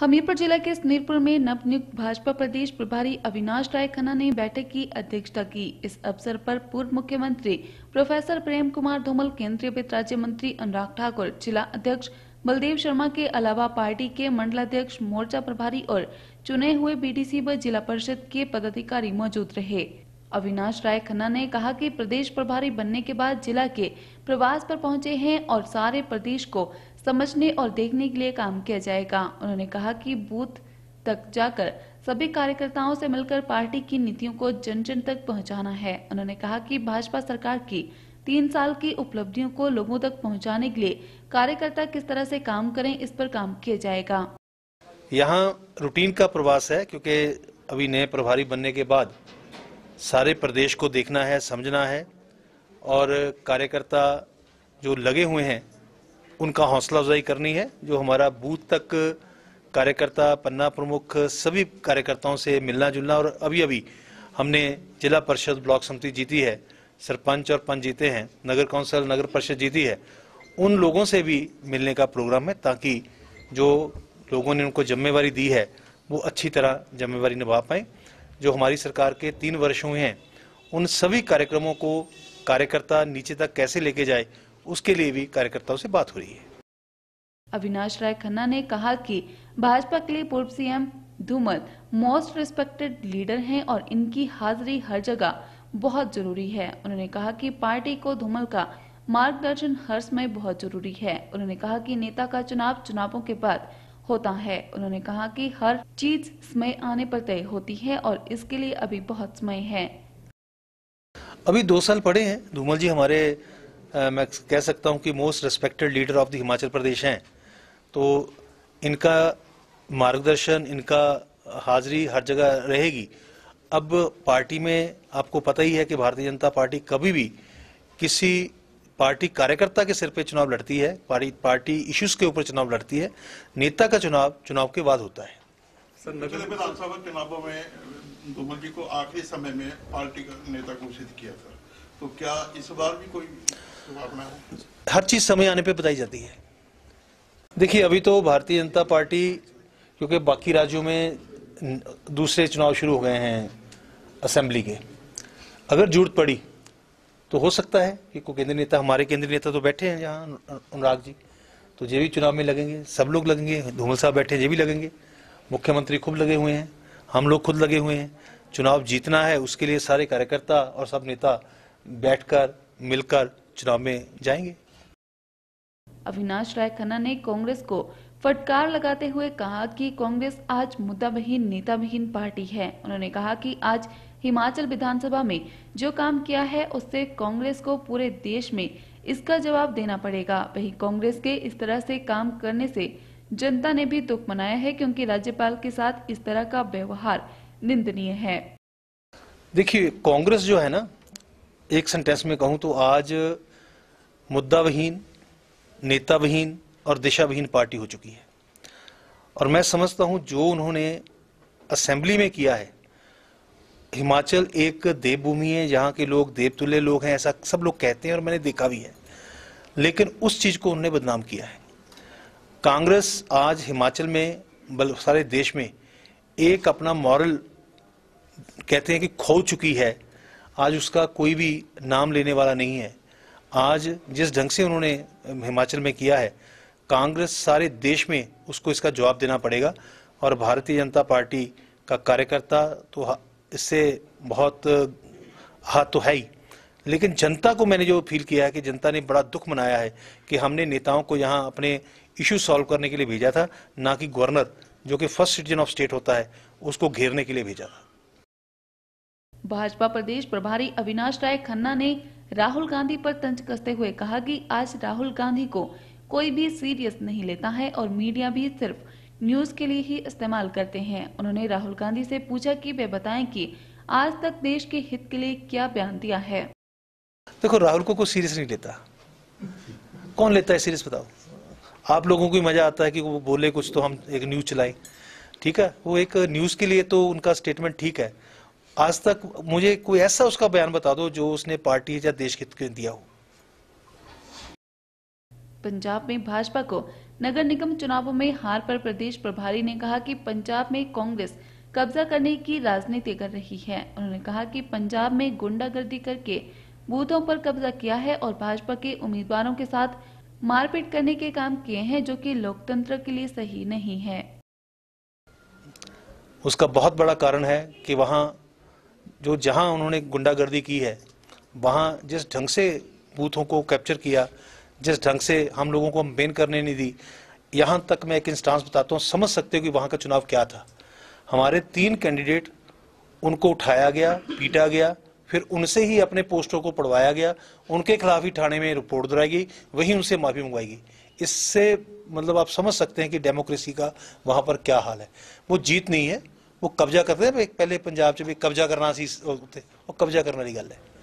हमीरपुर जिला के स्नेरपुर में नवनियुक्त भाजपा प्रदेश प्रभारी अविनाश राय खन्ना ने बैठक की अध्यक्षता की इस अवसर पर पूर्व मुख्यमंत्री प्रोफेसर प्रेम कुमार धूमल केंद्रीय वित्त राज्य मंत्री अनुराग ठाकुर जिला अध्यक्ष बलदेव शर्मा के अलावा पार्टी के मंडलाध्यक्ष मोर्चा प्रभारी और चुने हुए बीडीसी व जिला परिषद के पदाधिकारी मौजूद रहे अविनाश राय खन्ना ने कहा कि प्रदेश प्रभारी बनने के बाद जिला के प्रवास पर पहुंचे हैं और सारे प्रदेश को समझने और देखने के लिए काम किया जाएगा उन्होंने कहा कि बूथ तक जाकर सभी कार्यकर्ताओं से मिलकर पार्टी की नीतियों को जन जन तक पहुंचाना है उन्होंने कहा कि भाजपा सरकार की तीन साल की उपलब्धियों को लोगों तक पहुंचाने के लिए कार्यकर्ता किस तरह से काम करें इस पर काम किया जाएगा यहाँ रूटीन का प्रवास है क्योंकि अभी नए प्रभारी बनने के बाद सारे प्रदेश को देखना है समझना है और कार्यकर्ता जो लगे हुए हैं उनका हौसला अफजाई करनी है जो हमारा बूथ तक कार्यकर्ता पन्ना प्रमुख सभी कार्यकर्ताओं से मिलना जुलना और अभी अभी हमने जिला परिषद ब्लॉक समिति जीती है सरपंच और पंच जीते हैं नगर कौंसिल नगर परिषद जीती है उन लोगों से भी मिलने का प्रोग्राम है ताकि जो लोगों ने उनको जिम्मेवारी दी है वो अच्छी तरह जिम्मेवारी निभा पाए जो हमारी सरकार के तीन वर्ष हुए हैं उन सभी कार्यक्रमों को कार्यकर्ता नीचे तक कैसे लेके जाए उसके लिए भी कार्यकर्ताओं से बात हो रही है अविनाश राय खन्ना ने कहा कि भाजपा के लिए पूर्व CM Dhumal most respected leader हैं और इनकी हाजिरी हर जगह बहुत जरूरी है उन्होंने कहा कि पार्टी को धूमल का मार्गदर्शन हर समय बहुत जरूरी है उन्होंने कहा कि नेता का चुनाव चुनावों के बाद होता है उन्होंने कहा कि हर चीज समय आने पर तय होती है और इसके लिए अभी बहुत समय है अभी दो साल पड़े हैं धूमल जी हमारे मैं कह सकता हूं कि most respected leader of the Himachal Pradesh हैं तो इनका मार्गदर्शन इनका हाजिरी हर जगह रहेगी अब पार्टी में आपको पता ही है कि भारतीय जनता पार्टी कभी भी किसी पार्टी कार्यकर्ता के सिर पे चुनाव लड़ती है पार्टी पार्टी इश्यूज के ऊपर चुनाव लड़ती है नेता का चुनाव चुनाव के बाद होता है चुनावों में धूमल जी को आखिरी समय में पार्टी का नेता घोषित किया था तो क्या इस बार भी कोई हर चीज़ समय आने पे बताई जाती है देखिए अभी तो भारतीय जनता पार्टी क्योंकि बाकी राज्यों में दूसरे चुनाव शुरू हो गए हैं असेंबली के अगर जरूरत पड़ी तो हो सकता है कि कोई केंद्रीय नेता हमारे केंद्रीय नेता तो बैठे हैं यहाँ अनुराग जी तो ये भी चुनाव में लगेंगे सब लोग लगेंगे धूमल साहब बैठे ये भी लगेंगे मुख्यमंत्री खुद लगे हुए हैं हम लोग खुद लगे हुए हैं चुनाव जीतना है उसके लिए सारे कार्यकर्ता और सब नेता बैठकर मिलकर चुनाव में जाएंगे अविनाश राय खन्ना ने कांग्रेस को फटकार लगाते हुए कहा कि कांग्रेस आज मुद्दाविहीन नेताविहीन पार्टी है उन्होंने कहा कि आज हिमाचल विधानसभा में जो काम किया है उससे कांग्रेस को पूरे देश में इसका जवाब देना पड़ेगा वही कांग्रेस के इस तरह से काम करने से जनता ने भी दुख मनाया है क्योंकि राज्यपाल के साथ इस तरह का व्यवहार निंदनीय है देखिए कांग्रेस जो है ना एक सेंटेंस में कहूं तो आज मुद्दा नेता विहीन और दिशा विहीन पार्टी हो चुकी है और मैं समझता हूं जो उन्होंने असेंबली में किया है हिमाचल एक देवभूमि है जहां के लोग देवतुल्य लोग हैं ऐसा सब लोग कहते हैं और मैंने देखा भी है लेकिन उस चीज़ को उन्होंने बदनाम किया है कांग्रेस आज हिमाचल में बल सारे देश में एक अपना मॉरल कहते हैं कि खो चुकी है आज उसका कोई भी नाम लेने वाला नहीं है आज जिस ढंग से उन्होंने हिमाचल में किया है कांग्रेस सारे देश में उसको इसका जवाब देना पड़ेगा और भारतीय जनता पार्टी का कार्यकर्ता तो इससे बहुत हाथ तो है ही लेकिन जनता को मैंने जो फील किया है कि जनता ने बड़ा दुख मनाया है कि हमने नेताओं को यहाँ अपने इशू सॉल्व करने के लिए भेजा था ना कि गवर्नर जो कि फर्स्ट सिटीजन ऑफ स्टेट होता है उसको घेरने के लिए भेजा था भाजपा प्रदेश प्रभारी अविनाश राय खन्ना ने राहुल गांधी पर तंज कसते हुए कहा कि आज राहुल गांधी को कोई भी सीरियस नहीं लेता है और मीडिया भी सिर्फ न्यूज के लिए ही इस्तेमाल करते हैं उन्होंने राहुल गांधी से पूछा कि वे बताएं कि आज तक देश के हित के लिए क्या बयान दिया है देखो राहुल को कोई सीरियस नहीं लेता कौन लेता है सीरियस बताओ आप लोगों को मजा आता है कि वो बोले कुछ तो हम एक न्यूज चलाएं ठीक है वो एक न्यूज के लिए तो उनका स्टेटमेंट ठीक है आज तक मुझे कोई ऐसा उसका बयान बता दो जो उसने पार्टी या देश हित के दिया हो पंजाब में भाजपा को नगर निगम चुनावों में हार पर प्रदेश प्रभारी ने कहा कि पंजाब में कांग्रेस कब्जा करने की राजनीति कर रही है उन्होंने कहा कि पंजाब में गुंडागर्दी करके बूथों पर कब्जा किया है और भाजपा के उम्मीदवारों के साथ मारपीट करने के काम किए हैं जो कि लोकतंत्र के लिए सही नहीं है उसका बहुत बड़ा कारण है कि वहाँ जो जहां उन्होंने गुंडागर्दी की है वहां जिस ढंग से बूथों को कैप्चर किया जिस ढंग से हम लोगों को मेन करने नहीं दी यहाँ तक मैं एक इंस्टांस बताता हूँ समझ सकते हो कि वहाँ का चुनाव क्या था हमारे तीन कैंडिडेट उनको उठाया गया पीटा गया फिर उनसे ही अपने पोस्टों को पढ़वाया गया उनके खिलाफ ही थाने में रिपोर्ट दोहराई गई वहीं उनसे माफ़ी मंगवाई गई इससे मतलब आप समझ सकते हैं कि डेमोक्रेसी का वहाँ पर क्या हाल है वो जीत नहीं है ਉਹ ਕਬਜ਼ਾ ਕਰਦੇ ਪਹਿਲੇ ਪੰਜਾਬ 'ਚ ਵੀ ਕਬਜ਼ਾ ਕਰਨਾ ਸੀ ਉੱਤੇ ਉਹ ਕਬਜ਼ਾ ਕਰਨ ਵਾਲੀ ਗੱਲ ਹੈ